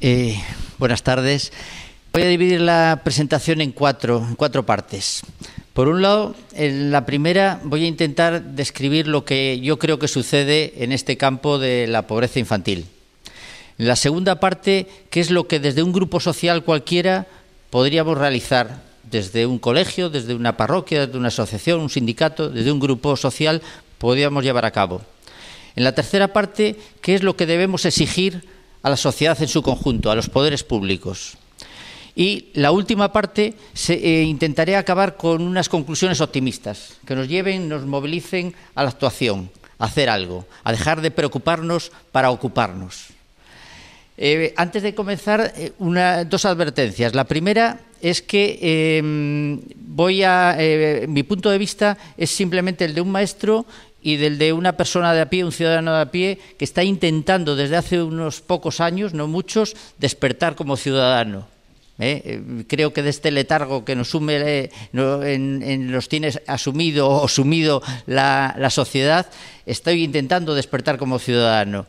Eh, buenas tardes. Voy a dividir la presentación en cuatro, en cuatro partes. Por un lado, en la primera voy a intentar describir lo que yo creo que sucede en este campo de la pobreza infantil. En la segunda parte, qué es lo que desde un grupo social cualquiera podríamos realizar, desde un colegio, desde una parroquia, desde una asociación, un sindicato, desde un grupo social, podríamos llevar a cabo. En la tercera parte, qué es lo que debemos exigir a la sociedad en su conjunto, a los poderes públicos. Y la última parte se, eh, intentaré acabar con unas conclusiones optimistas que nos lleven, nos movilicen a la actuación, a hacer algo, a dejar de preocuparnos para ocuparnos. Eh, antes de comenzar, eh, dos advertencias. La primera es que em, voy a, mi punto de vista es simplemente el de un maestro y del de una persona de a pie, un ciudadano de a pie, que está intentando desde hace unos pocos años, no muchos, despertar como ciudadano. ¿eh? Eh, creo que de este letargo que nos sume eh, tienes asumido o sumido la, sociedad, estoy intentando despertar como ciudadano.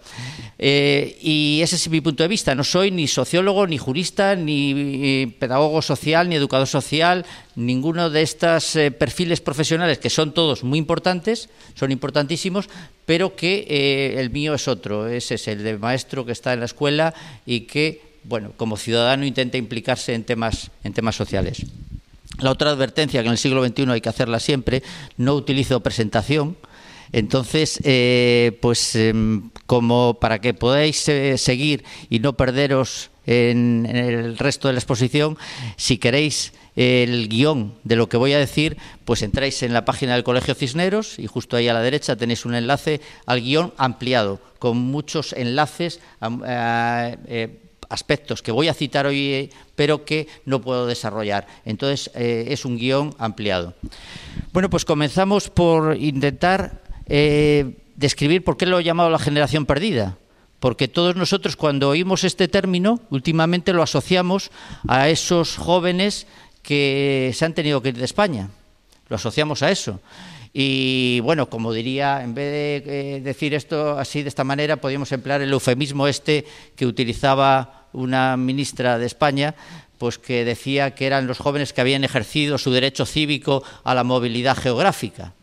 y ese es mi punto de vista. No soy ni sociólogo, ni jurista, ni pedagogo social, ni educador social, ninguno de estos perfiles profesionales, que son todos muy importantes, son importantísimos, pero que el mío es otro. Ese es el de maestro que está en la escuela y que bueno, como ciudadano intenta implicarse en temas, en temas sociales. La otra advertencia que en el siglo XXI hay que hacerla siempre, no utilizo presentación. Entonces, eh, pues em, como para que podáis eh, seguir y no perderos en, el resto de la exposición, si queréis el guión de lo que voy a decir, pues entráis en la página del Colegio Cisneros y justo ahí a la derecha tenéis un enlace al guión ampliado, con muchos enlaces. Eh, aspectos que voy a citar hoy, eh, pero que no puedo desarrollar. Entonces, eh, es un guión ampliado. Bueno, pues comenzamos por intentar eh, describir por qué lo he llamado la generación perdida. Porque todos nosotros cuando oímos este término, últimamente lo asociamos a esos jóvenes que se han tenido que ir de España. Lo asociamos a eso. Y bueno, como diría, en vez de eh, decir esto así de esta manera, podríamos emplear el eufemismo este que utilizaba una ministra de España, pues que decía que eran los jóvenes que habían ejercido su derecho cívico a la movilidad geográfica.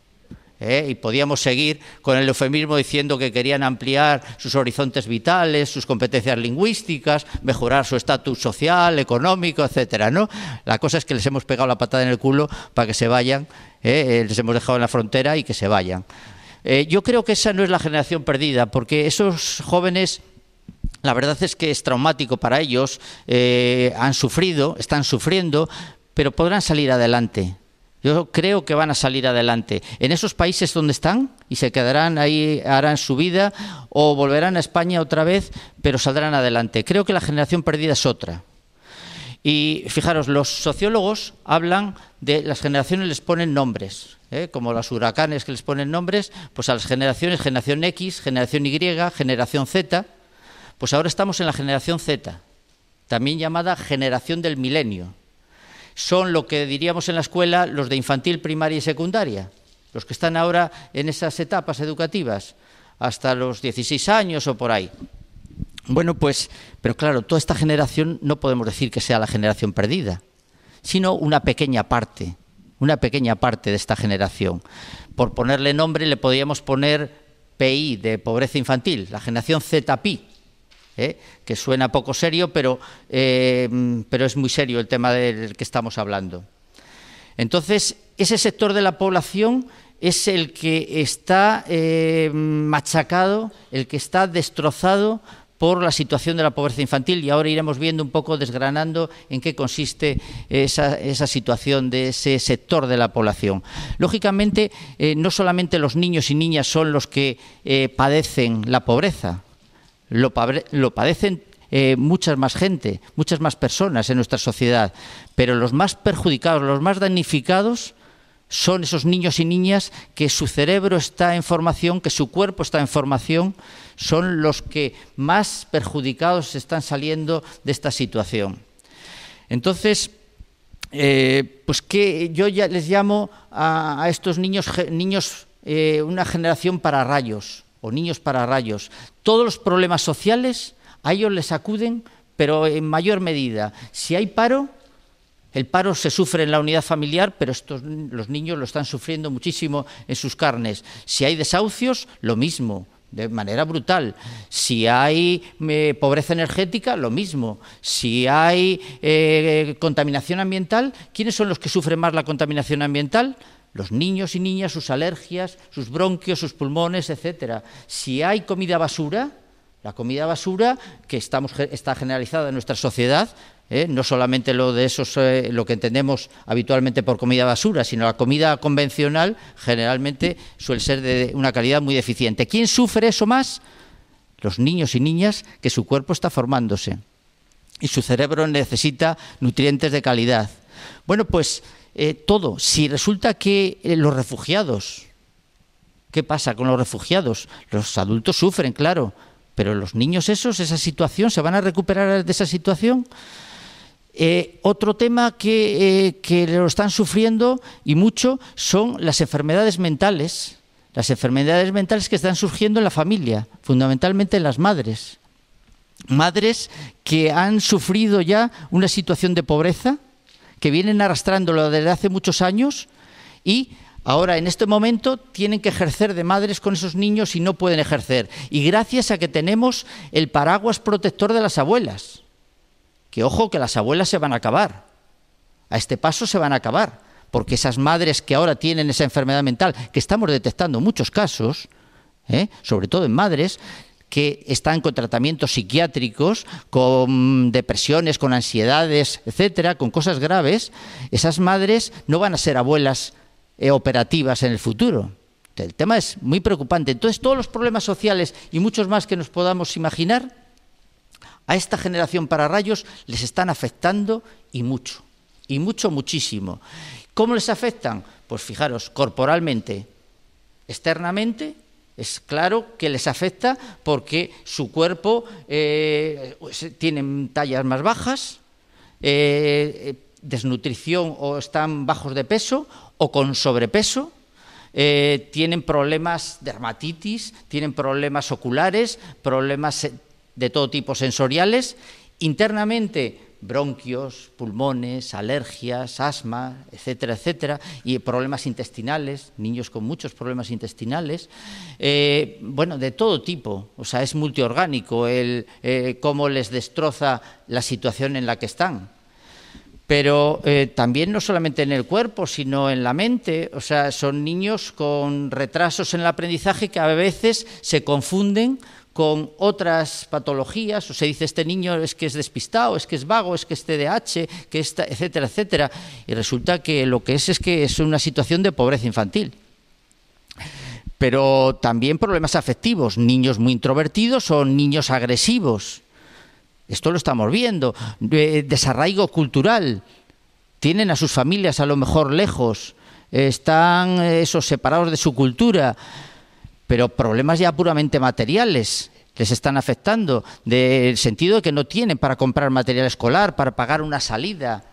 ¿eh? y podíamos seguir con el eufemismo diciendo que querían ampliar sus horizontes vitales, sus competencias lingüísticas, mejorar su estatus social, económico, etcétera. ¿no? La cosa es que les hemos pegado la patada en el culo para que se vayan, ¿eh? Eh, les hemos dejado en la frontera y que se vayan. yo creo que esa no es la generación perdida, porque esos jóvenes la verdad es que es traumático para ellos, han sufrido, están sufriendo, pero podrán salir adelante. Yo creo que van a salir adelante. En esos países donde están y se quedarán ahí, harán su vida o volverán a España otra vez, pero saldrán adelante. Creo que la generación perdida es otra. Y fijaros, los sociólogos hablan de las generaciones, les ponen nombres, ¿eh? como los huracanes que les ponen nombres, pues a las generaciones, generación X, generación Y, generación Z, pues ahora estamos en la generación Z, también llamada generación del milenio son lo que diríamos en la escuela los de infantil, primaria y secundaria, los que están ahora en esas etapas educativas, hasta los 16 años o por ahí. Bueno, pues, pero claro, toda esta generación no podemos decir que sea la generación perdida, sino una pequeña parte, una pequeña parte de esta generación. Por ponerle nombre le podríamos poner PI, de pobreza infantil, la generación ZPI, ¿eh? que suena poco serio, pero, eh, pero es muy serio el tema del que estamos hablando. Entonces, ese sector de la población es el que está eh, machacado, el que está destrozado por la situación de la pobreza infantil y ahora iremos viendo un poco, desgranando en qué consiste esa, situación de ese sector de la población. Lógicamente, no solamente los niños y niñas son los que padecen la pobreza, lo, padecen eh, muchas más gente, muchas más personas en nuestra sociedad, pero los más perjudicados, los más damnificados, son esos niños y niñas que su cerebro está en formación, que su cuerpo está en formación, son los que más perjudicados están saliendo de esta situación. Entonces, eh, pues que yo ya les llamo a, estos niños, niños eh, una generación para rayos, o niños para rayos, todos los problemas sociales a ellos les acuden, pero en mayor medida. Si hay paro, el paro se sufre en la unidad familiar, pero estos, los niños lo están sufriendo muchísimo en sus carnes. Si hay desahucios, lo mismo de manera brutal. Si hay eh, pobreza energética, lo mismo. Si hay eh, contaminación ambiental, ¿quiénes son los que sufren más la contaminación ambiental? los niños y niñas, sus alergias, sus bronquios, sus pulmones, etcétera. Si hay comida basura, la comida basura que está generalizada en nuestra sociedad, ¿eh? no solamente lo de eso, eh, lo que entendemos habitualmente por comida basura, sino la comida convencional generalmente suele ser de una calidad muy deficiente. ¿Quién sufre eso más? Los niños y niñas que su cuerpo está formándose y su cerebro necesita nutrientes de calidad. Bueno, pues eh, todo. Si resulta que eh, los refugiados, ¿qué pasa con los refugiados? Los adultos sufren, claro, pero los niños esos, esa situación, ¿se van a recuperar de esa situación? Eh, otro tema que, que, lo están sufriendo y mucho son las enfermedades mentales, las enfermedades mentales que están surgiendo en la familia, fundamentalmente en las madres. Madres que han sufrido ya una situación de pobreza, que vienen arrastrándolo desde hace muchos años y ahora en este momento tienen que ejercer de madres con esos niños y no pueden ejercer. Y gracias a que tenemos el paraguas protector de las abuelas, que ojo que las abuelas se van a acabar, a este paso se van a acabar, porque esas madres que ahora tienen esa enfermedad mental, que estamos detectando muchos casos, ¿eh? sobre todo en madres, que están con tratamientos psiquiátricos, con depresiones, con ansiedades, etcétera, con cosas graves, esas madres no van a ser abuelas eh, operativas en el futuro. El tema es muy preocupante. Entonces, todos los problemas sociales y muchos más que nos podamos imaginar, a esta generación para rayos les están afectando y mucho, y mucho, muchísimo. ¿Cómo les afectan? Pues fijaros, corporalmente, externamente es claro que les afecta porque su cuerpo eh, pues, tiene tienen tallas más bajas, eh, eh, desnutrición o están bajos de peso o con sobrepeso. tienen problemas de dermatitis, tienen problemas oculares, problemas de todo tipo sensoriales. Internamente bronquios, pulmones, alergias, asma, etcétera, etcétera, y problemas intestinales, niños con muchos problemas intestinales, eh, bueno, de todo tipo, o sea, es multiorgánico el eh, cómo les destroza la situación en la que están. Pero eh, también no solamente en el cuerpo, sino en la mente. O sea, son niños con retrasos en el aprendizaje que a veces se confunden con otras patologías, o se dice este niño es que es despistado, es que es vago, es que es TDAH, que etcétera, etcétera, y resulta que lo que es es que es una situación de pobreza infantil. Pero también problemas afectivos, niños muy introvertidos o niños agresivos. Esto lo estamos viendo, desarraigo cultural. Tienen a sus familias a lo mejor lejos, están eh, esos separados de su cultura pero problemas ya puramente materiales les están afectando, del sentido de que no tienen para comprar material escolar, para pagar una salida,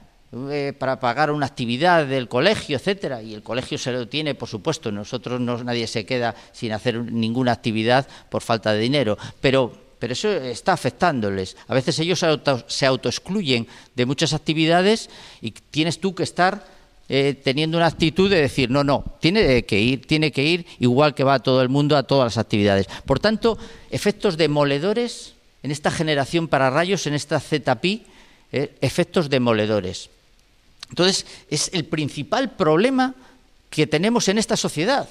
eh, para pagar una actividad del colegio, etcétera, y el colegio se lo tiene, por supuesto, nosotros no, nadie se queda sin hacer ninguna actividad por falta de dinero, pero pero eso está afectándoles. A veces ellos se, auto, se autoexcluyen de muchas actividades y tienes tú que estar eh, teniendo una actitud de decir, no, no, tiene que ir, tiene que ir, igual que va todo el mundo a todas las actividades. Por tanto, efectos demoledores en esta generación para rayos, en esta ZPI, eh, efectos demoledores. Entonces, es el principal problema que tenemos en esta sociedad.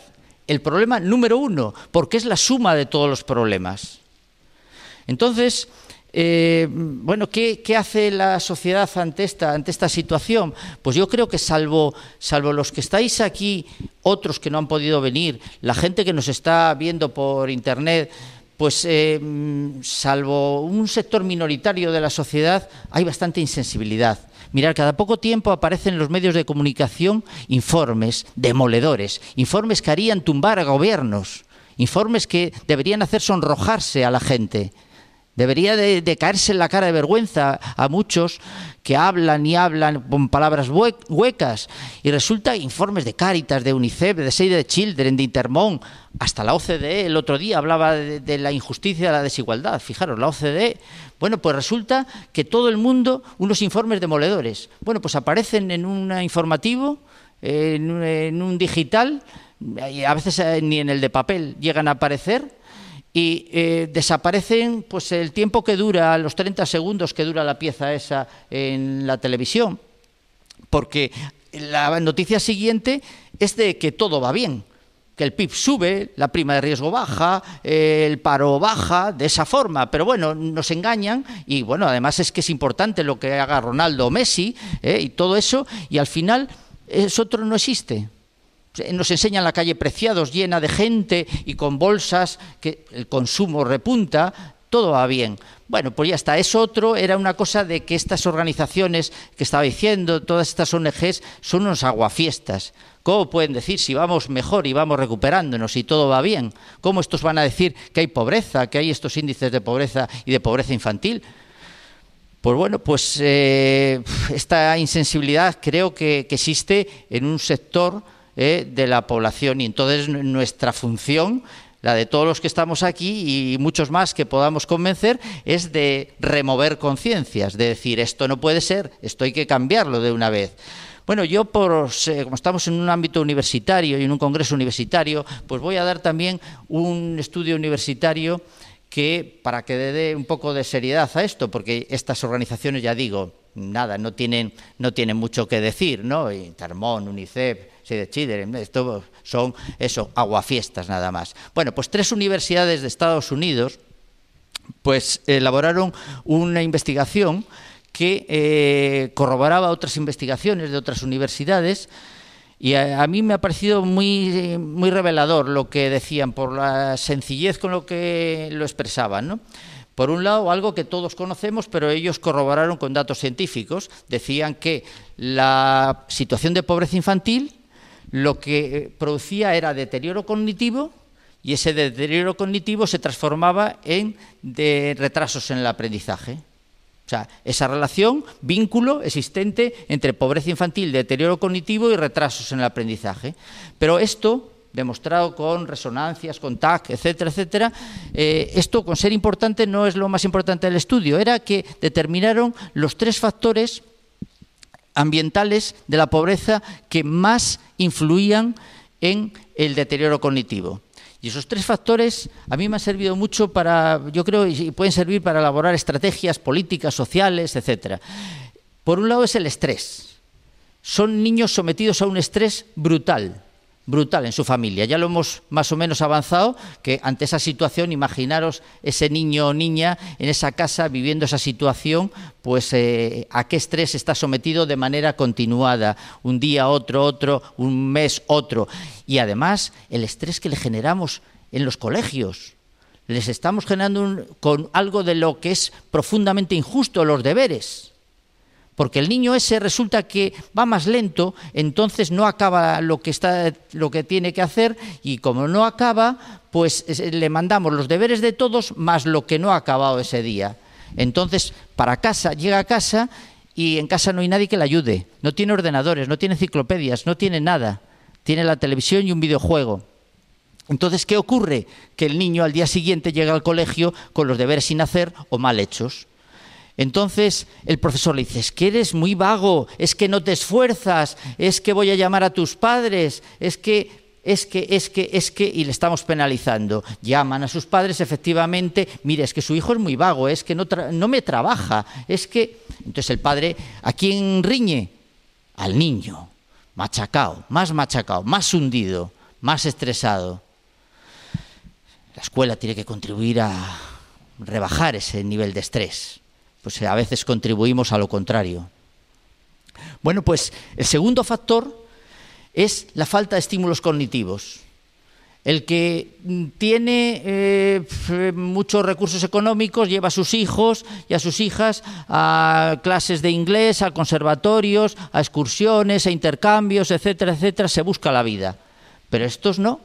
El problema número uno, porque es la suma de todos los problemas. Entonces, eh, bueno, ¿qué, hace la sociedad ante esta, situación? Pues yo creo que salvo, los que estáis aquí, otros que no han podido venir, la gente que nos está viendo por Internet, pues eh, salvo un sector minoritario de la sociedad, hay bastante insensibilidad. Mirad, cada poco tiempo aparecen en los medios de comunicación informes demoledores, informes que harían tumbar a gobiernos, informes que deberían hacer sonrojarse a la gente. Debería de, caerse en la cara de vergüenza a muchos que hablan y hablan con palabras huecas. Y resulta informes de Cáritas, de UNICEF, de Save the Children, de Intermón, hasta la OCDE. El otro día hablaba de, la injusticia de la desigualdad. Fijaros, la OCDE. Bueno, pues resulta que todo el mundo, unos informes demoledores. Bueno, pues aparecen en un informativo, en, un digital, a veces eh, ni en el de papel llegan a aparecer y eh, desaparecen pues el tiempo que dura, los 30 segundos que dura la pieza esa en la televisión, porque la noticia siguiente es de que todo va bien, que el PIB sube, la prima de riesgo baja, eh, el paro baja, de esa forma. Pero bueno, nos engañan y bueno, además es que es importante lo que haga Ronaldo o Messi eh, y todo eso, y al final eso otro no existe. Eh, nos enseñan la calle Preciados llena de gente y con bolsas, que el consumo repunta, todo va bien. Bueno, pues ya está, es otro, era una cosa de que estas organizaciones que estaba diciendo, todas estas ONGs, son unos aguafiestas. ¿Cómo pueden decir si vamos mejor y vamos recuperándonos y todo va bien? ¿Cómo estos van a decir que hay pobreza, que hay estos índices de pobreza y de pobreza infantil? Pues bueno, pues eh, esta insensibilidad creo que existe en un sector eh, de la población. Y entonces nuestra función, la de todos los que estamos aquí y muchos más que podamos convencer, es de remover conciencias, de decir, esto no puede ser, esto hay que cambiarlo de una vez. Bueno, yo, por, como estamos en un ámbito universitario y en un congreso universitario, pues voy a dar también un estudio universitario que, para que dé un poco de seriedad a esto, porque estas organizaciones, ya digo, nada, no tienen, no tienen mucho que decir, ¿no? Y UNICEF, de esto son eso, aguafiestas nada más. Bueno, pues tres universidades de Estados Unidos pues elaboraron una investigación que eh, corroboraba otras investigaciones de otras universidades y a, mí me ha parecido muy, muy revelador lo que decían por la sencillez con lo que lo expresaban. Por un lado, algo que todos conocemos, pero ellos corroboraron con datos científicos. Decían que la situación de pobreza infantil lo que eh, producía era deterioro cognitivo y ese deterioro cognitivo se transformaba en retrasos en el aprendizaje. O sea, esa relación, vínculo existente entre pobreza infantil, deterioro cognitivo y retrasos en el aprendizaje. Pero esto, demostrado con resonancias, con TAC, etcétera, etcétera, eh, esto con ser importante no es lo más importante del estudio, era que determinaron los tres factores ambientales de la pobreza que más influían en el deterioro cognitivo. Y esos tres factores a mí me han servido mucho para, yo creo, y pueden servir para elaborar estrategias políticas, sociales, etc. Por un lado es el estrés. Son niños sometidos a un estrés brutal brutal en su familia. Ya lo hemos más o menos avanzado, que ante esa situación, imaginaros ese niño o niña en esa casa viviendo esa situación, pues eh, a qué estrés está sometido de manera continuada, un día, otro, otro, un mes, otro. Y además el estrés que le generamos en los colegios. Les estamos generando un, con algo de lo que es profundamente injusto, los deberes porque el niño ese resulta que va más lento, entonces no acaba lo que, está, lo que tiene que hacer y como no acaba, pues le mandamos los deberes de todos más lo que no ha acabado ese día. Entonces, para casa, llega a casa y en casa no hay nadie que le ayude. No tiene ordenadores, no tiene enciclopedias, no tiene nada. Tiene la televisión y un videojuego. Entonces, ¿qué ocurre? Que el niño al día siguiente llega al colegio con los deberes sin hacer o mal hechos. Entonces el profesor le dice, es que eres muy vago, es que no te esfuerzas, es que voy a llamar a tus padres, es que es que, es que, es que, y le estamos penalizando. Llaman a sus padres, efectivamente, mire, es que su hijo es muy vago, es que no, no me trabaja, es que... Entonces el padre, ¿a quién riñe? Al niño, machacado, más machacado, más hundido, más estresado. La escuela tiene que contribuir a rebajar ese nivel de estrés pues a veces contribuimos a lo contrario. Bueno, pues el segundo factor es la falta de estímulos cognitivos. El que mm, tiene eh, muchos recursos económicos lleva a sus hijos y a sus hijas a clases de inglés, a conservatorios, a excursiones, a intercambios, etcétera, etcétera, se busca la vida. Pero estos no,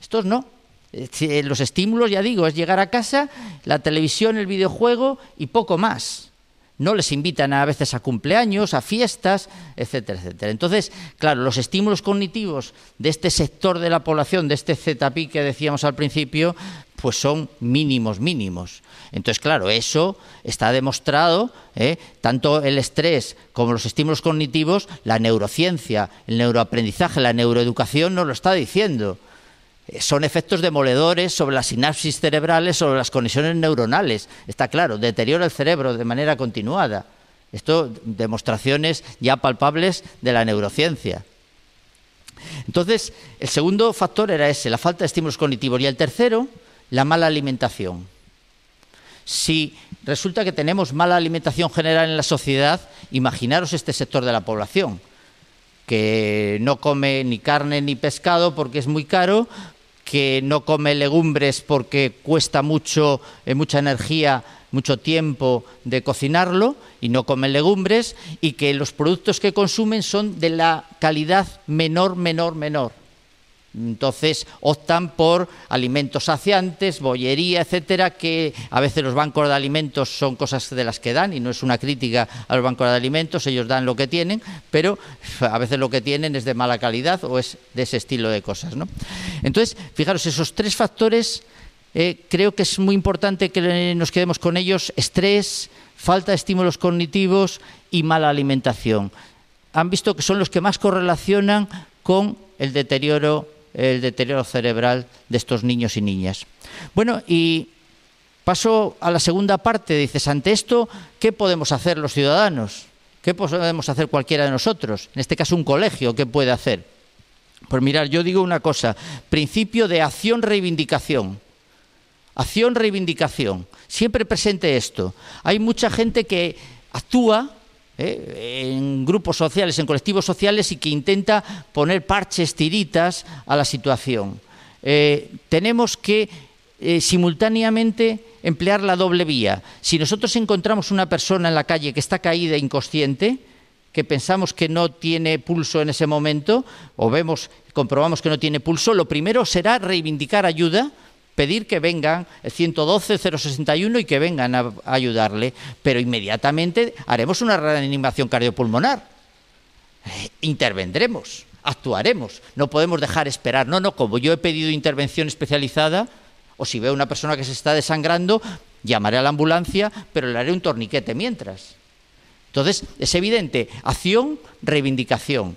estos no. Eh, eh, los estímulos, ya digo, es llegar a casa, la televisión, el videojuego y poco más. No les invitan a veces a cumpleaños, a fiestas, etcétera, etcétera. Entonces, claro, los estímulos cognitivos de este sector de la población, de este ZPI que decíamos al principio, pues son mínimos, mínimos. Entonces, claro, eso está demostrado, ¿eh? tanto el estrés como los estímulos cognitivos, la neurociencia, el neuroaprendizaje, la neuroeducación nos lo está diciendo. Eh, son efectos demoledores sobre las sinapsis cerebrales, sobre las conexiones neuronales. Está claro, deteriora el cerebro de manera continuada. Esto, demostraciones ya palpables de la neurociencia. Entonces, el segundo factor era ese, la falta de estímulos cognitivos. Y el tercero, la mala alimentación. Si resulta que tenemos mala alimentación general en la sociedad, imaginaros este sector de la población que no come ni carne ni pescado porque es muy caro, que no come legumbres porque cuesta mucho, eh, mucha energía, mucho tiempo de cocinarlo y no come legumbres y que los productos que consumen son de la calidad menor, menor, menor. Entonces optan por alimentos saciantes, bollería, etcétera, que a veces los bancos de alimentos son cosas de las que dan y no es una crítica a los bancos de alimentos, ellos dan lo que tienen, pero a veces lo que tienen es de mala calidad o es de ese estilo de cosas. ¿no? Entonces, fijaros, esos tres factores eh, creo que es muy importante que nos quedemos con ellos, estrés, falta de estímulos cognitivos y mala alimentación. Han visto que son los que más correlacionan con el deterioro el deterioro cerebral de estos niños y niñas. Bueno, y paso a la segunda parte. Dices, ante esto, ¿qué podemos hacer los ciudadanos? ¿Qué podemos hacer cualquiera de nosotros? En este caso, un colegio, ¿qué puede hacer? Pues mirar, yo digo una cosa, principio de acción-reivindicación. Acción-reivindicación. Siempre presente esto. Hay mucha gente que actúa ¿eh? en grupos sociales, en colectivos sociales y que intenta poner parches tiritas a la situación. Eh, tenemos que eh, simultáneamente emplear la doble vía. Si nosotros encontramos una persona en la calle que está caída inconsciente, que pensamos que no tiene pulso en ese momento, o vemos, comprobamos que no tiene pulso, lo primero será reivindicar ayuda, pedir que vengan 112 061 y que vengan a, ayudarle, pero inmediatamente haremos una reanimación cardiopulmonar. Intervendremos, actuaremos, no podemos dejar esperar. No, no, como yo he pedido intervención especializada, o si veo una persona que se está desangrando, llamaré a la ambulancia, pero le haré un torniquete mientras. Entonces, es evidente, acción, reivindicación.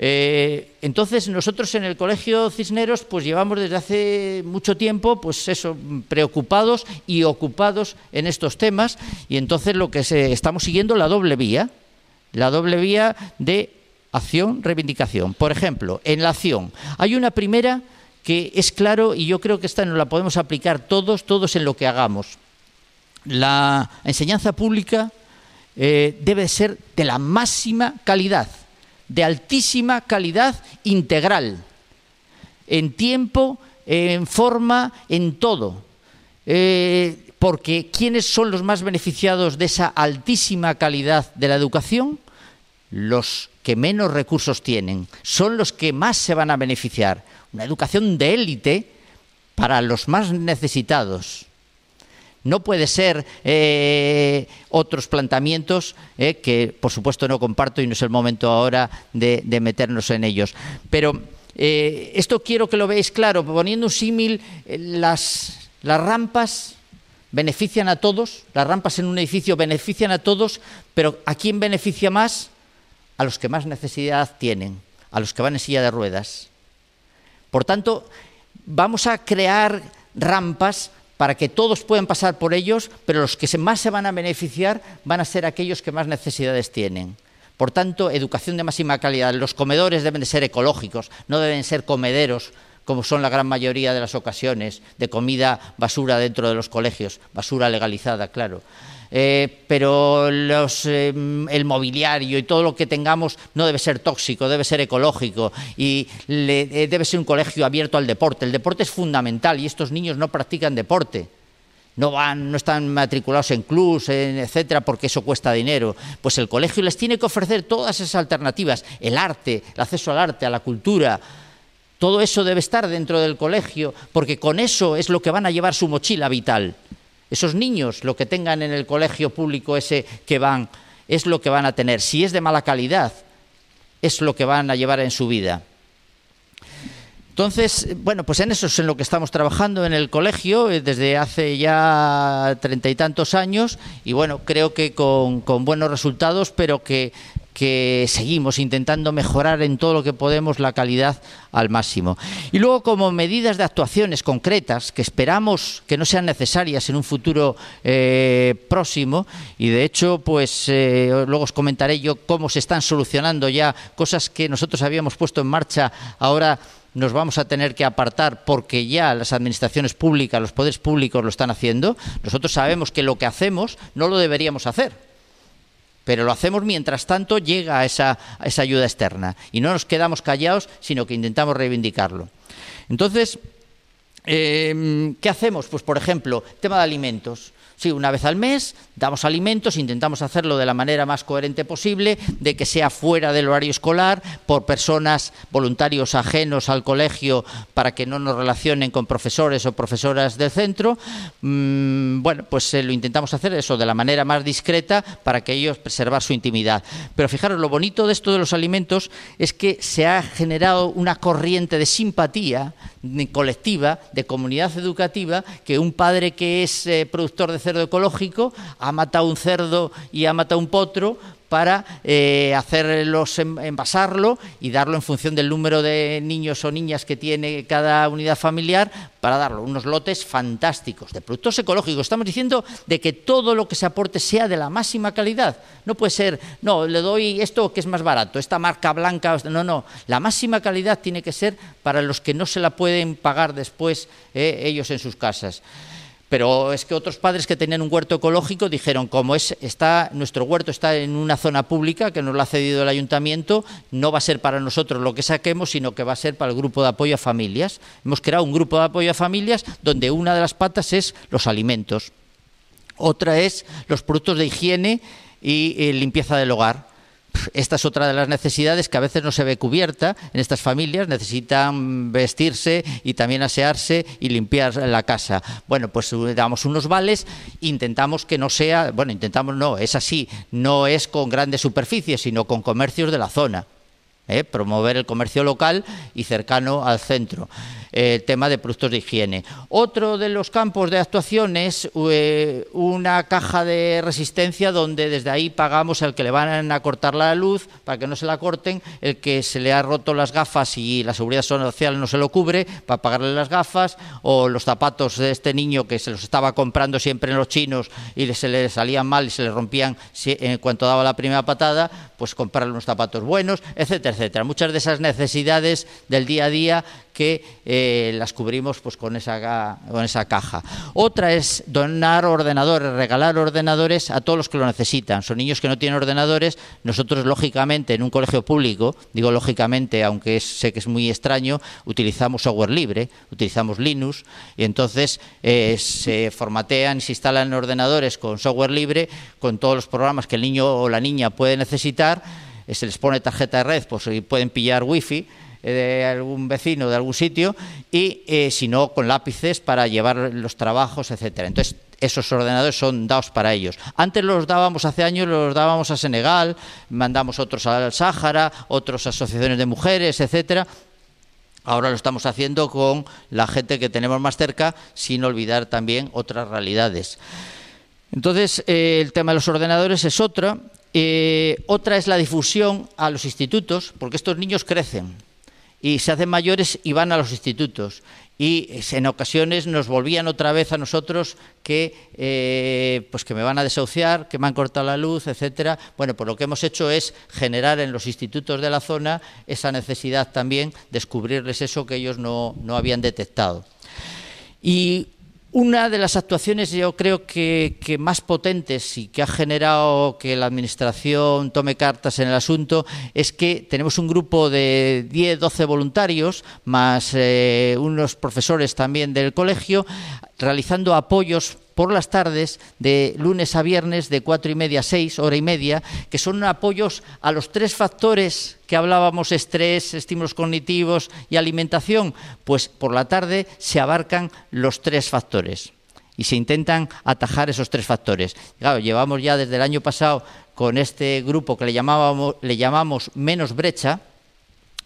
Eh, entonces nosotros en el Colegio Cisneros pues llevamos desde hace mucho tiempo pues eso preocupados y ocupados en estos temas y entonces lo que se, estamos siguiendo la doble vía, la doble vía de acción reivindicación. Por ejemplo, en la acción hay una primera que es claro y yo creo que esta nos la podemos aplicar todos, todos en lo que hagamos. La enseñanza pública eh, debe ser de la máxima calidad de altísima calidad integral, en tiempo, en forma, en todo. Eh, porque ¿quiénes son los más beneficiados de esa altísima calidad de la educación? Los que menos recursos tienen, son los que más se van a beneficiar. Una educación de élite para los más necesitados. No puede ser eh, otros planteamientos eh, que, por supuesto, no comparto y no es el momento ahora de, meternos en ellos. Pero eh, esto quiero que lo veáis claro. Poniendo un símil, las, las rampas benefician a todos, las rampas en un edificio benefician a todos, pero ¿a quién beneficia más? A los que más necesidad tienen, a los que van en silla de ruedas. Por tanto, vamos a crear rampas para que todos puedan pasar por ellos, pero los que más se van a beneficiar van a ser aquellos que más necesidades tienen. Por tanto, educación de máxima calidad. Los comedores deben ser ecológicos, no deben ser comederos como son la gran mayoría de las ocasiones, de comida basura dentro de los colegios, basura legalizada, claro. Eh, pero em, el mobiliario y todo lo que tengamos no debe ser tóxico, debe ser ecológico y eh, debe ser un colegio abierto al deporte. El deporte es fundamental y estos niños no practican deporte. No, van, no están matriculados en clubs, etcétera, porque eso cuesta dinero. Pues el colegio les tiene que ofrecer todas esas alternativas: el arte, el acceso al arte, a la cultura, todo eso debe estar dentro del colegio, porque con eso es lo que van a llevar su mochila vital. Esos niños, lo que tengan en el colegio público ese que van, es lo que van a tener. Si es de mala calidad, es lo que van a llevar en su vida. Entonces, bueno, pues en eso es en lo que estamos trabajando en el colegio eh, desde hace ya treinta y tantos años y bueno, creo que con, buenos resultados, pero que seguimos intentando mejorar en todo lo que podemos la calidad al máximo. Y luego como medidas de actuaciones concretas que esperamos que no sean necesarias en un futuro eh, próximo y de hecho pues eh, luego os comentaré yo cómo se están solucionando ya cosas que nosotros habíamos puesto en marcha ahora nos vamos a tener que apartar porque ya las administraciones públicas, los poderes públicos lo están haciendo, nosotros sabemos que lo que hacemos no lo deberíamos hacer. Pero lo hacemos mientras tanto llega a esa, ayuda externa. Y no nos quedamos callados, sino que intentamos reivindicarlo. Entonces, eh, ¿qué hacemos? Pues, por ejemplo, tema de alimentos. Sí, una vez al mes damos alimentos, intentamos hacerlo de la manera más coherente posible, de que sea fuera del horario escolar, por personas, voluntarios ajenos al colegio, para que no nos relacionen con profesores o profesoras del centro. Mm, bueno, pues eh, lo intentamos hacer eso de la manera más discreta para que ellos preservar su intimidad. Pero fijaros, lo bonito de esto de los alimentos es que se ha generado una corriente de simpatía colectiva, de comunidad educativa, que un padre que es eh, productor de cerdo ecológico, ha matado un cerdo y ha matado un potro para eh, hacerlos envasarlo y darlo en función del número de niños o niñas que tiene cada unidad familiar para darlo unos lotes fantásticos de productos ecológicos. Estamos diciendo de que todo lo que se aporte sea de la máxima calidad. No puede ser, no, le doy esto que es más barato, esta marca blanca, no, no. La máxima calidad tiene que ser para los que no se la pueden pagar después eh, ellos en sus casas. Pero es que otros padres que tenían un huerto ecológico dijeron, como es, está, nuestro huerto está en una zona pública que nos lo ha cedido el ayuntamiento, no va a ser para nosotros lo que saquemos, sino que va a ser para el grupo de apoyo a familias. Hemos creado un grupo de apoyo a familias donde una de las patas es los alimentos, otra es los productos de higiene y eh, limpieza del hogar esta es otra de las necesidades que a veces no se ve cubierta en estas familias. Necesitan vestirse y también asearse y limpiar la casa. Bueno, pues eh, damos unos vales, intentamos que no sea, bueno, intentamos no, es así, no es con grandes superficies, sino con comercios de la zona. ¿eh? Promover el comercio local y cercano al centro el eh, tema de productos de higiene. Otro de los campos de actuación es eh, una caja de resistencia donde desde ahí pagamos al que le van a cortar la luz para que no se la corten, el que se le ha roto las gafas y la seguridad social no se lo cubre para pagarle las gafas, o los zapatos de este niño que se los estaba comprando siempre en los chinos y se le salían mal y se le rompían en cuanto daba la primera patada, pues comprarle unos zapatos buenos, etcétera, etcétera. Muchas de esas necesidades del día a día que eh, las cubrimos pues, con, esa, con esa caja. Otra es donar ordenadores, regalar ordenadores a todos los que lo necesitan. Son niños que no tienen ordenadores. Nosotros, lógicamente, en un colegio público, digo lógicamente, aunque sé que es muy extraño, utilizamos software libre, utilizamos Linux, y entonces eh, se formatean y se instalan ordenadores con software libre, con todos los programas que el niño o la niña puede necesitar se les pone tarjeta de red pues, y pueden pillar wifi eh, de algún vecino de algún sitio y eh, si no con lápices para llevar los trabajos, etcétera. Entonces esos ordenadores son dados para ellos. Antes los dábamos, hace años los dábamos a Senegal, mandamos otros al Sáhara, otras asociaciones de mujeres, etcétera. Ahora lo estamos haciendo con la gente que tenemos más cerca, sin olvidar también otras realidades. Entonces, eh, el tema de los ordenadores es otra. otra es la difusión a los institutos, porque estos niños crecen y se hacen mayores y van a los institutos. Y eh, en ocasiones nos volvían otra vez a nosotros que, eh, pues que me van a desahuciar, que me han cortado la luz, etcétera. Bueno, pues lo que hemos hecho es generar en los institutos de la zona esa necesidad también, descubrirles eso que ellos no, no habían detectado. Y una de las actuaciones yo creo que, más potentes y que ha generado que la Administración tome cartas en el asunto es que tenemos un grupo de 10-12 voluntarios, más eh, unos profesores también del colegio, realizando apoyos por las tardes, de lunes a viernes, de cuatro y media a seis, hora y media, que son apoyos a los tres factores que hablábamos, estrés, estímulos cognitivos y alimentación. Pues por la tarde se abarcan los tres factores y se intentan atajar esos tres factores. llevamos ya desde el año pasado con este grupo que le, llamábamos, le llamamos menos brecha,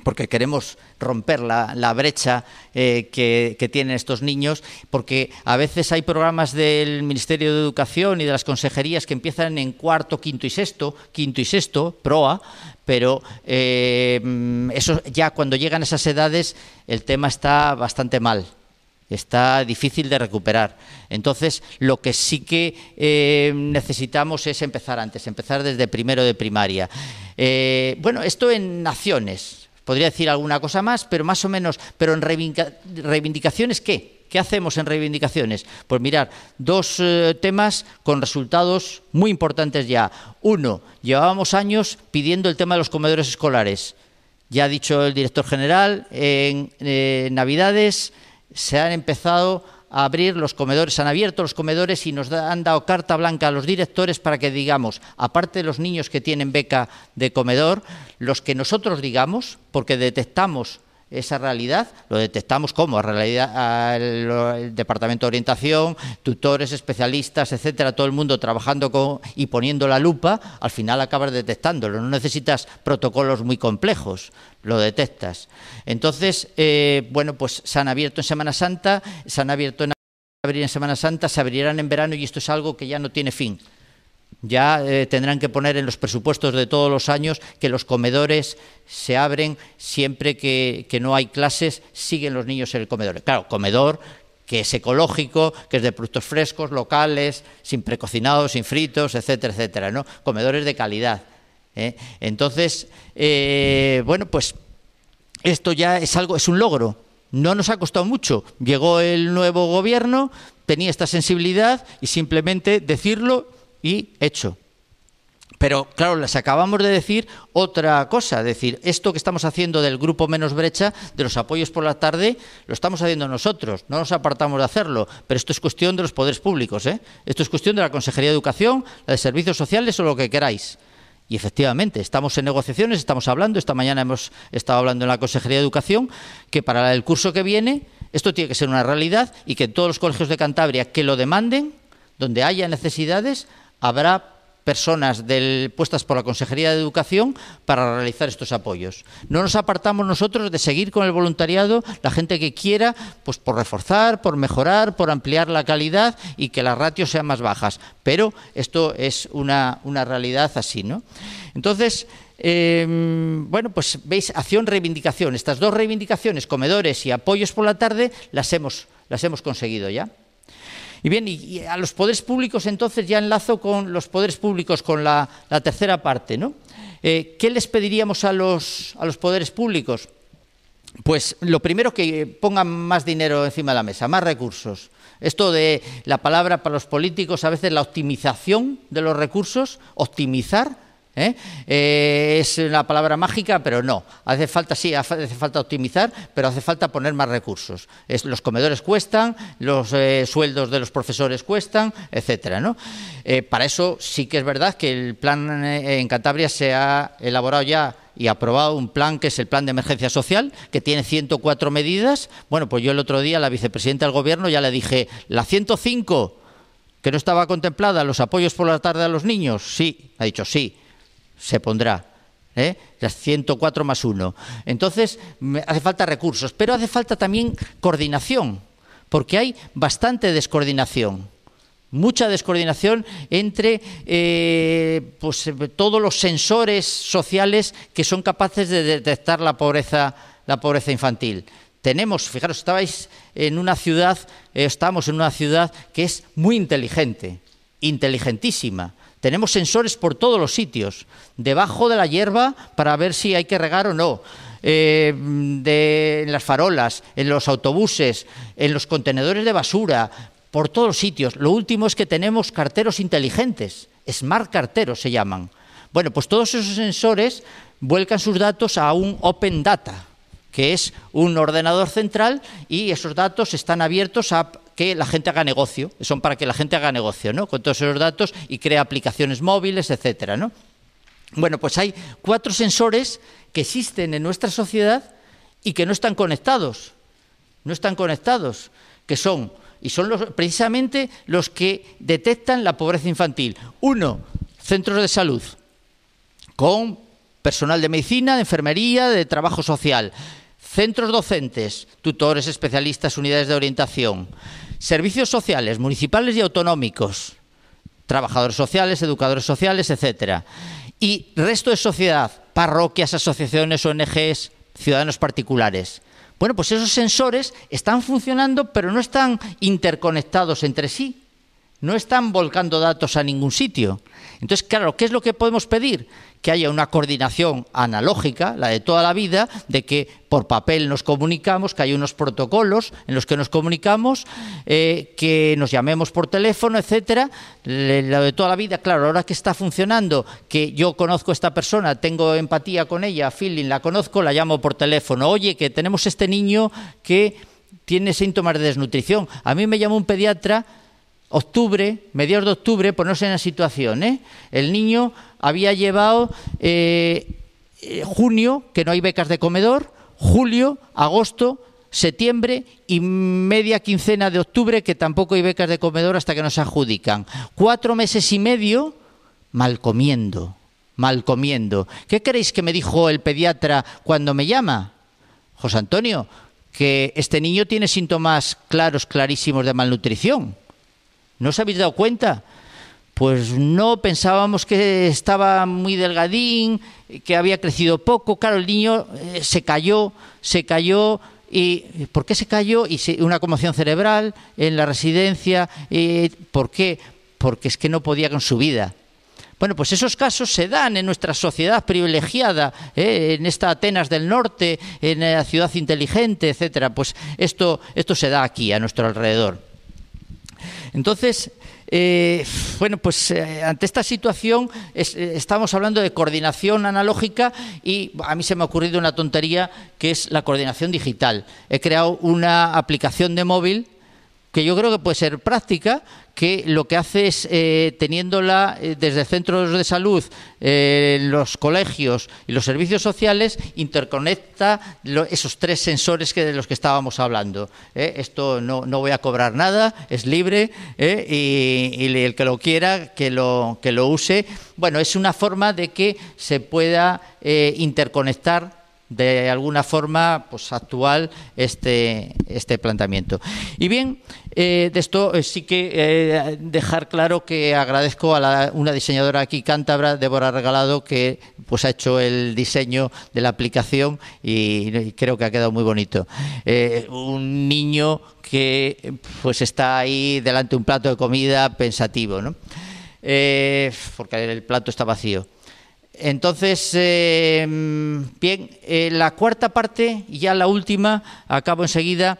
porque queremos romper la, brecha eh, que, tienen estos niños, porque a veces hay programas del Ministerio de Educación y de las consejerías que empiezan en cuarto, quinto y sexto, quinto y sexto, PROA, pero eh, mm, eso ya cuando llegan a esas edades el tema está bastante mal está difícil de recuperar. Entonces, lo que sí que eh, necesitamos es empezar antes, empezar desde primero de primaria. bueno, esto en naciones, Podría decir alguna cosa más, pero más o menos, pero en reivindicaciones, ¿qué? ¿Qué hacemos en reivindicaciones? Pues mirar, dos eh, temas con resultados muy importantes ya. Uno, llevábamos años pidiendo el tema de los comedores escolares. Ya ha dicho el director general, en eh, Navidades se han empezado abrir los comedores, han abierto los comedores y nos han dado carta blanca a los directores para que digamos, aparte de los niños que tienen beca de comedor, los que nosotros digamos, porque detectamos esa realidad lo detectamos como realidad, el departamento de orientación, tutores, especialistas, etcétera, todo el mundo trabajando con y poniendo la lupa, al final acabas detectándolo. No necesitas protocolos muy complejos, lo detectas. Entonces, eh, bueno, pues se han abierto en Semana Santa, se han abierto en abrir en Semana Santa, se abrirán en verano y esto es algo que ya no tiene fin. Ya eh, tendrán que poner en los presupuestos de todos los años que los comedores se abren siempre que, que no hay clases, siguen los niños en el comedor. Claro, comedor que es ecológico, que es de productos frescos, locales, sin precocinados, sin fritos, etcétera, etcétera, ¿no? Comedores de calidad. ¿eh? Entonces, eh, bueno, pues esto ya es algo, es un logro. No nos ha costado mucho. Llegó el nuevo gobierno, tenía esta sensibilidad y simplemente decirlo y hecho. Pero claro, les acabamos de decir otra cosa, es decir, esto que estamos haciendo del grupo menos brecha, de los apoyos por la tarde, lo estamos haciendo nosotros, no nos apartamos de hacerlo, pero esto es cuestión de los poderes públicos, ¿eh? esto es cuestión de la Consejería de Educación, la de Servicios Sociales o lo que queráis. Y efectivamente, estamos en negociaciones, estamos hablando, esta mañana hemos estado hablando en la Consejería de Educación, que para el curso que viene esto tiene que ser una realidad y que todos los colegios de Cantabria que lo demanden, donde haya necesidades, habrá personas puestas por la Consejería de Educación para realizar estos apoyos. No nos apartamos nosotros de seguir con el voluntariado, la gente que quiera, pues por reforzar, por mejorar, por ampliar la calidad y que las ratios sean más bajas. Pero esto es una, realidad así, ¿no? Entonces, em, bueno, pues veis, acción, reivindicación. Estas dos reivindicaciones, comedores y apoyos por la tarde, las hemos, las hemos conseguido ya. Y bien, y, a los poderes públicos entonces ya enlazo con los poderes públicos, con la, tercera parte, ¿no? Eh, ¿Qué les pediríamos a los, a los poderes públicos? Pues lo primero que pongan más dinero encima de la mesa, más recursos. Esto de la palabra para los políticos, a veces la optimización de los recursos, optimizar ¿eh? Eh, es una palabra mágica, pero no. Hace falta, sí, hace falta optimizar, pero hace falta poner más recursos. los comedores cuestan, los eh, sueldos de los profesores cuestan, etcétera. para eso sí que es verdad que el plan en Cantabria se ha elaborado ya y aprobado un plan que es el plan de emergencia social, que tiene 104 medidas. Bueno, pues yo el otro día a la vicepresidenta del gobierno ya le dije, la 105, que no estaba contemplada, los apoyos por la tarde a los niños, sí, ha dicho sí se pondrá. Las ¿eh? 104 más 1. Entonces, hace falta recursos, pero hace falta también coordinación, porque hay bastante descoordinación mucha descoordinación entre eh, pues, todos los sensores sociales que son capaces de detectar la pobreza, la pobreza infantil. Tenemos, fijaros, estabais en una ciudad, eh, estamos en una ciudad que es muy inteligente, inteligentísima, tenemos sensores por todos los sitios, debajo de la hierba para ver si hay que regar o no, eh, en las farolas, en los autobuses, en los contenedores de basura, por todos los sitios. Lo último es que tenemos carteros inteligentes, smart carteros se llaman. Bueno, pues todos esos sensores vuelcan sus datos a un open data, que es un ordenador central y esos datos están abiertos a que la gente haga negocio, son para que la gente haga negocio, ¿no? Con todos esos datos y crea aplicaciones móviles, etcétera, ¿no? Bueno, pues hay cuatro sensores que existen en nuestra sociedad y que no están conectados, no están conectados, que son y son los, precisamente los que detectan la pobreza infantil. Uno, centros de salud con personal de medicina, de enfermería, de trabajo social centros docentes, tutores, especialistas, unidades de orientación, servicios sociales, municipales y autonómicos, trabajadores sociales, educadores sociales, etcétera. Y resto de sociedad, parroquias, asociaciones, ONGs, ciudadanos particulares. Bueno, pues esos sensores están funcionando, pero no están interconectados entre sí. No están volcando datos a ningún sitio. Entonces, claro, ¿qué es lo que podemos pedir? Que haya una coordinación analógica, la de toda la vida, de que por papel nos comunicamos, que hay unos protocolos en los que nos comunicamos, eh, que nos llamemos por teléfono, etcétera. la de toda la vida, claro, ahora que está funcionando, que yo conozco a esta persona, tengo empatía con ella, feeling, la conozco, la llamo por teléfono. Oye, que tenemos este niño que tiene síntomas de desnutrición. A mí me llamó un pediatra octubre, mediados de octubre, ser en la situación. ¿eh? El niño había llevado eh, eh, junio, que no hay becas de comedor, julio, agosto, septiembre y media quincena de octubre, que tampoco hay becas de comedor hasta que nos adjudican. Cuatro meses y medio mal comiendo, mal comiendo. ¿Qué creéis que me dijo el pediatra cuando me llama? José Antonio, que este niño tiene síntomas claros, clarísimos de malnutrición. ¿No os habéis dado cuenta? Pues no, pensábamos que estaba muy delgadín, que había crecido poco. Claro, el niño eh, se cayó, se cayó, y ¿por qué se cayó? Y una conmoción cerebral en la residencia, ¿Y ¿por qué? Porque es que no podía con su vida. Bueno, pues esos casos se dan en nuestra sociedad privilegiada, ¿eh? en esta Atenas del Norte, en la ciudad inteligente, etcétera. Pues esto, esto se da aquí, a nuestro alrededor. Entonces, eh, bueno, pues eh, ante esta situación eh, estamos hablando de coordinación analógica y a mí se me ha ocurrido una tontería que es la coordinación digital. He creado una aplicación de móvil que yo creo que puede ser práctica que lo que hace es, eh, teniéndola eh, desde centros de salud, eh, los colegios y los servicios sociales, interconecta esos tres sensores que, de los que estábamos hablando. Esto no, voy a cobrar nada, es libre y, el que lo quiera, que lo, que lo use. Bueno, es una forma de que se pueda interconectar de alguna forma pues, actual este, este planteamiento. Y bien, eh, de esto eh, sí que eh, dejar claro que agradezco a la, una diseñadora aquí cántabra, Débora Regalado, que pues ha hecho el diseño de la aplicación y, creo que ha quedado muy bonito. un niño que pues está ahí delante de un plato de comida pensativo, ¿no? porque el plato está vacío. Entonces, eh, bien, eh, la cuarta parte, y ya la última, acabo enseguida,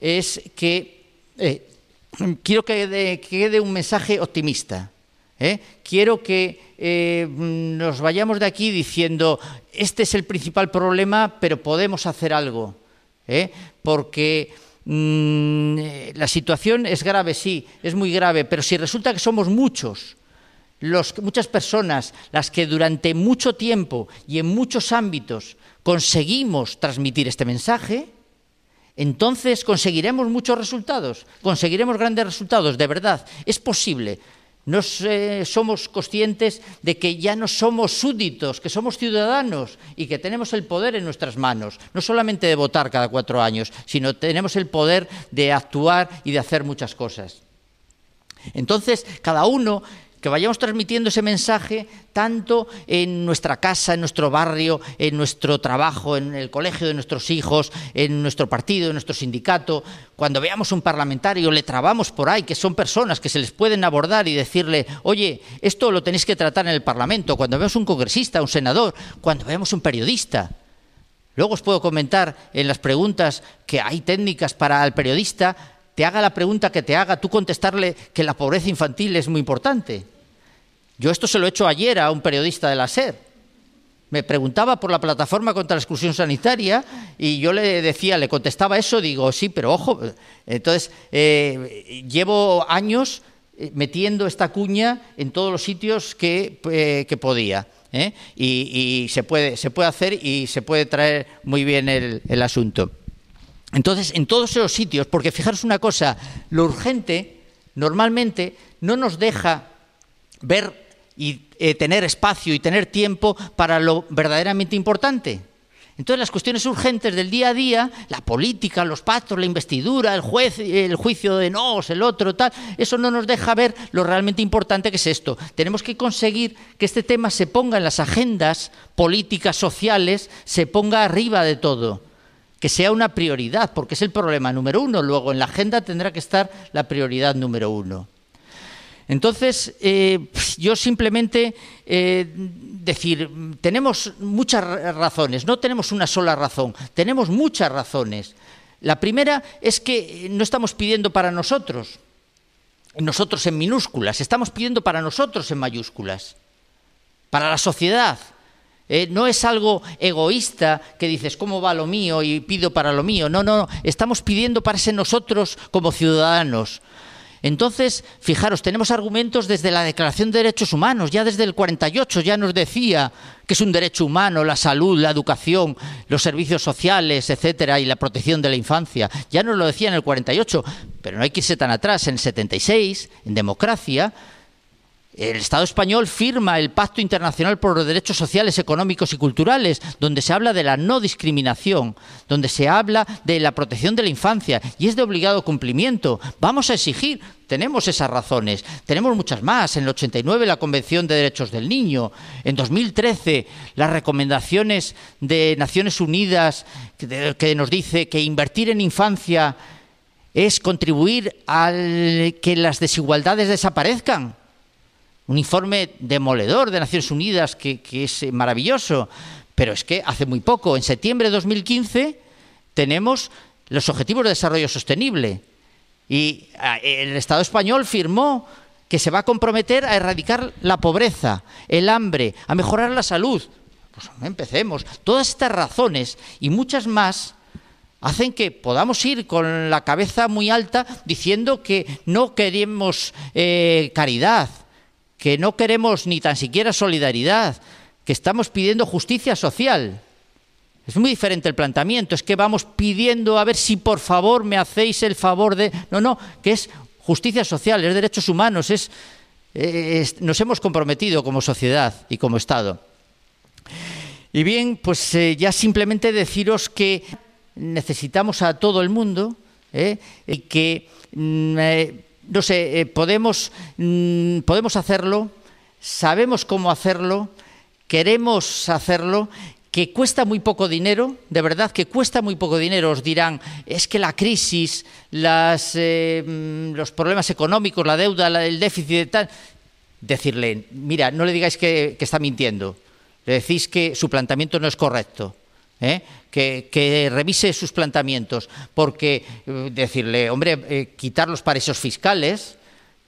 es que eh, quiero que, quede un mensaje optimista. Quiero que nos vayamos de aquí diciendo, este es el principal problema, pero podemos hacer algo. Porque mm, la situación es grave, sí, es muy grave, pero si resulta que somos muchos, muchas personas las que durante mucho tiempo y en muchos ámbitos conseguimos transmitir este mensaje, entonces conseguiremos muchos resultados, conseguiremos grandes resultados, de verdad, es posible. No somos conscientes de que ya no somos súbditos, que somos ciudadanos y que tenemos el poder en nuestras manos, no solamente de votar cada cuatro años, sino tenemos el poder de actuar y de hacer muchas cosas. Entonces, cada uno que vayamos transmitiendo ese mensaje tanto en nuestra casa, en nuestro barrio, en nuestro trabajo, en el colegio de nuestros hijos, en nuestro partido, en nuestro sindicato. Cuando veamos un parlamentario, le trabamos por ahí, que son personas que se les pueden abordar y decirle, oye, esto lo tenéis que tratar en el Parlamento. Cuando veamos un congresista, un senador, cuando veamos un periodista. Luego os puedo comentar en las preguntas que hay técnicas para el periodista te haga la pregunta que te haga, tú contestarle que la pobreza infantil es muy importante. Yo esto se lo he hecho ayer a un periodista de la SER. Me preguntaba por la plataforma contra la exclusión sanitaria y yo le decía, le contestaba eso, digo, sí, pero ojo. Entonces, eh, llevo años eh, metiendo esta cuña en todos los sitios que, eh, podía. Y, se, puede, se puede hacer y se puede traer muy bien el asunto. Entonces, en todos esos sitios, porque fijaros una cosa, lo urgente normalmente no nos deja ver y eh, tener espacio y tener tiempo para lo verdaderamente importante. Entonces las cuestiones urgentes del día a día, la política, los pactos, la investidura, el juez, el juicio de nos, el otro, tal, eso no nos deja ver lo realmente importante que es esto. Tenemos que conseguir que este tema se ponga en las agendas políticas, sociales, se ponga arriba de todo que sea una prioridad, porque es el problema número uno. Luego en la agenda tendrá que estar la prioridad número uno. Entonces, eh, yo simplemente eh, decir, tenemos muchas razones, no tenemos una sola razón, tenemos muchas razones. La primera es que eh, no estamos pidiendo para nosotros, nosotros en minúsculas, estamos pidiendo para nosotros en mayúsculas, para la sociedad, eh, no es algo egoísta que dices, ¿cómo va lo mío? y pido para lo mío. No, no, no. Estamos pidiendo para ser nosotros como ciudadanos. Entonces, fijaros, tenemos argumentos desde la Declaración de Derechos Humanos, ya desde el 48 ya nos decía que es un derecho humano la salud, la educación, los servicios sociales, etcétera, y la protección de la infancia. Ya nos lo decía en el 48, pero no hay que irse tan atrás, en el 76, en democracia, el Estado español firma el Pacto Internacional por los Derechos Sociales, Económicos y Culturales, donde se habla de la no discriminación, donde se habla de la protección de la infancia y es de obligado cumplimiento. Vamos a exigir, tenemos esas razones, tenemos muchas más. En el 89 la Convención de Derechos del Niño, en 2013 las recomendaciones de Naciones Unidas que nos dice que invertir en infancia es contribuir a que las desigualdades desaparezcan un informe demoledor de Naciones Unidas que, es eh, maravilloso, pero es que hace muy poco, en septiembre de 2015, tenemos los Objetivos de Desarrollo Sostenible. Y ah, el Estado español firmó que se va a comprometer a erradicar la pobreza, el hambre, a mejorar la salud. Pues empecemos. Todas estas razones y muchas más hacen que podamos ir con la cabeza muy alta diciendo que no queremos eh, caridad, que no queremos ni tan siquiera solidaridad, que estamos pidiendo justicia social. Es muy diferente el planteamiento, es que vamos pidiendo a ver si por favor me hacéis el favor de... No, no, que es justicia social, es derechos humanos, es, nos hemos comprometido como sociedad y como Estado. Y bien, pues eh, ya simplemente deciros que necesitamos a todo el mundo eh, que... Mm, eh, no sé, eh, podemos, mm, podemos hacerlo, sabemos cómo hacerlo, queremos hacerlo que cuesta muy poco dinero, de verdad que cuesta muy poco dinero, os dirán, es que la crisis, las, eh, mm, los problemas económicos, la deuda, el déficit, tal, decirle, mira, no le digáis que está mintiendo, le decís que su planteamiento no es correcto, ¿eh? que, revise sus planteamientos, porque eh, decirle, hombre, eh, quitar los paraísos fiscales,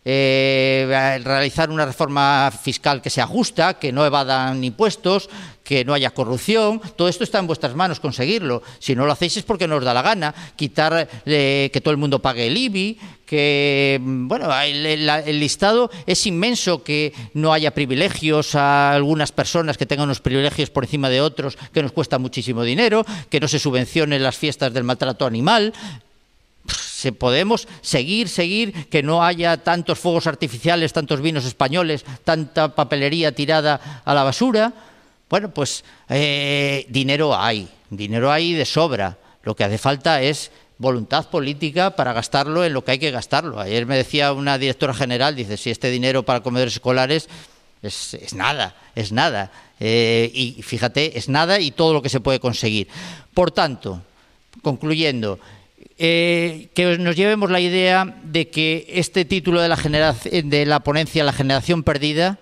eh, realizar una reforma fiscal que sea justa, que no evadan impuestos, que no haya corrupción. Todo esto está en vuestras manos conseguirlo. Si no lo hacéis es porque no os da la gana. Quitar eh, que todo el mundo pague el IBI, que mm, bueno, el, listado es inmenso, que no haya privilegios a algunas personas que tengan unos privilegios por encima de otros que nos cuesta muchísimo dinero, que no se subvencionen las fiestas del maltrato animal se podemos seguir, seguir, que no haya tantos fuegos artificiales, tantos vinos españoles, tanta papelería tirada a la basura. Bueno, pues eh, dinero hay, dinero hay de sobra. Lo que hace falta es voluntad política para gastarlo en lo que hay que gastarlo. Ayer me decía una directora general, dice, si este dinero para comedores escolares es, nada, es nada. Eh, y fíjate, es nada y todo lo que se puede conseguir. Por tanto, concluyendo, eh, que nos llevemos la idea de que este título de la, de la ponencia, La generación perdida,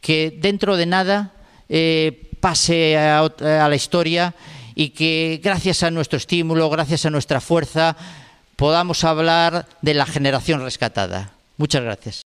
que dentro de nada eh, pase a la historia y que gracias a nuestro estímulo, gracias a nuestra fuerza, podamos hablar de la generación rescatada. Muchas gracias.